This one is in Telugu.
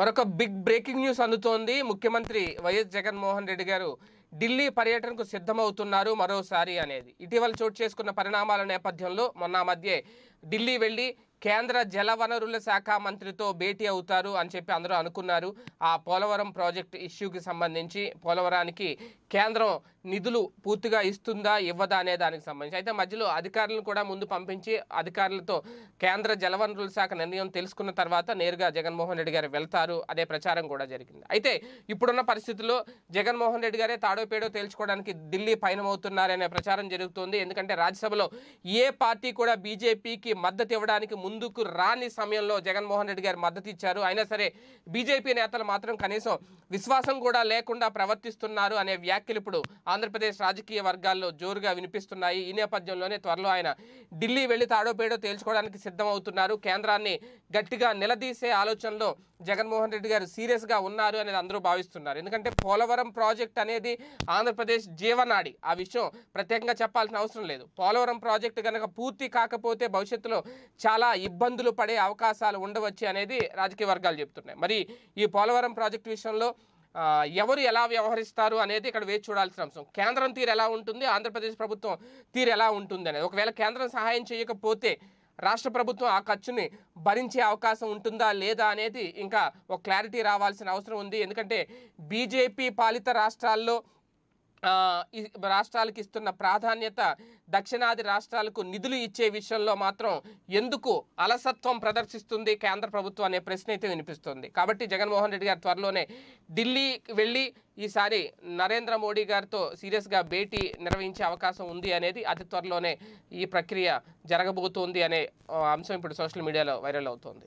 మరొక బిగ్ బ్రేకింగ్ న్యూస్ అందుతోంది ముఖ్యమంత్రి వైఎస్ జగన్మోహన్ రెడ్డి గారు ఢిల్లీ పర్యటనకు సిద్ధమవుతున్నారు మరోసారి అనేది ఇటీవల చోటు చేసుకున్న పరిణామాల నేపథ్యంలో మొన్న మధ్య ఢిల్లీ వెళ్ళి కేంద్ర జలవనరుల శాఖ మంత్రితో భేటీ అవుతారు అని చెప్పి అందరూ అనుకున్నారు ఆ పోలవరం ప్రాజెక్టు ఇష్యూకి సంబంధించి పోలవరానికి కేంద్రం నిధులు పూర్తిగా ఇస్తుందా ఇవ్వదా అనే దానికి సంబంధించి అయితే మధ్యలో అధికారులను కూడా ముందు పంపించి అధికారులతో కేంద్ర జలవనరుల శాఖ నిర్ణయం తెలుసుకున్న తర్వాత నేరుగా జగన్మోహన్ రెడ్డి గారు వెళ్తారు అదే ప్రచారం కూడా జరిగింది అయితే ఇప్పుడున్న పరిస్థితుల్లో జగన్మోహన్ రెడ్డి గారే తాడోపేడో తేల్చుకోవడానికి ఢిల్లీ పయనమవుతున్నారనే ప్రచారం జరుగుతోంది ఎందుకంటే రాజ్యసభలో ఏ పార్టీ కూడా బీజేపీకి మద్దతు ఇవ్వడానికి ముందు ముందుకు రాని సమయంలో జగన్మోహన్ రెడ్డి గారు మద్దతు ఇచ్చారు అయినా సరే బీజేపీ నేతలు మాత్రం కనీసం విశ్వాసం కూడా లేకుండా ప్రవర్తిస్తున్నారు అనే వ్యాఖ్యలు ఇప్పుడు ఆంధ్రప్రదేశ్ రాజకీయ వర్గాల్లో జోరుగా వినిపిస్తున్నాయి ఈ నేపథ్యంలోనే త్వరలో ఆయన ఢిల్లీ వెళ్లి తాడోపేడో తేల్చుకోవడానికి సిద్ధమవుతున్నారు కేంద్రాన్ని గట్టిగా నిలదీసే ఆలోచనలో జగన్మోహన్ రెడ్డి గారు సీరియస్గా ఉన్నారు అనేది అందరూ భావిస్తున్నారు ఎందుకంటే పోలవరం ప్రాజెక్ట్ అనేది ఆంధ్రప్రదేశ్ జీవనాడి ఆ విషయం ప్రత్యేకంగా చెప్పాల్సిన అవసరం లేదు పోలవరం ప్రాజెక్టు కనుక పూర్తి కాకపోతే భవిష్యత్తులో చాలా ఇబ్బందులు పడే అవకాశాలు ఉండవచ్చు అనేది రాజకీయ వర్గాలు చెప్తున్నాయి మరి ఈ పోలవరం ప్రాజెక్టు విషయంలో ఎవరు ఎలా వ్యవహరిస్తారు అనేది ఇక్కడ వేచి చూడాల్సిన అంశం కేంద్రం తీరు ఎలా ఉంటుంది ఆంధ్రప్రదేశ్ ప్రభుత్వం తీరు ఎలా ఉంటుంది అనేది ఒకవేళ కేంద్రం సహాయం చేయకపోతే రాష్ట్ర ప్రభుత్వం ఆ ఖర్చుని భరించే అవకాశం ఉంటుందా లేదా అనేది ఇంకా ఒక క్లారిటీ రావాల్సిన అవసరం ఉంది ఎందుకంటే బీజేపీ పాలిత రాష్ట్రాల్లో రాష్ట్రాలకు ఇస్తున్న ప్రాధాన్యత దక్షిణాది రాష్ట్రాలకు నిధులు ఇచ్చే విషయంలో మాత్రం ఎందుకు అలసత్వం ప్రదర్శిస్తుంది కేంద్ర ప్రభుత్వం అనే ప్రశ్న అయితే వినిపిస్తుంది కాబట్టి జగన్మోహన్ రెడ్డి గారు త్వరలోనే ఢిల్లీ వెళ్ళి ఈసారి నరేంద్ర మోడీ గారితో సీరియస్గా భేటీ నిర్వహించే అవకాశం ఉంది అనేది అతి త్వరలోనే ఈ ప్రక్రియ జరగబోతోంది అనే అంశం ఇప్పుడు సోషల్ మీడియాలో వైరల్ అవుతోంది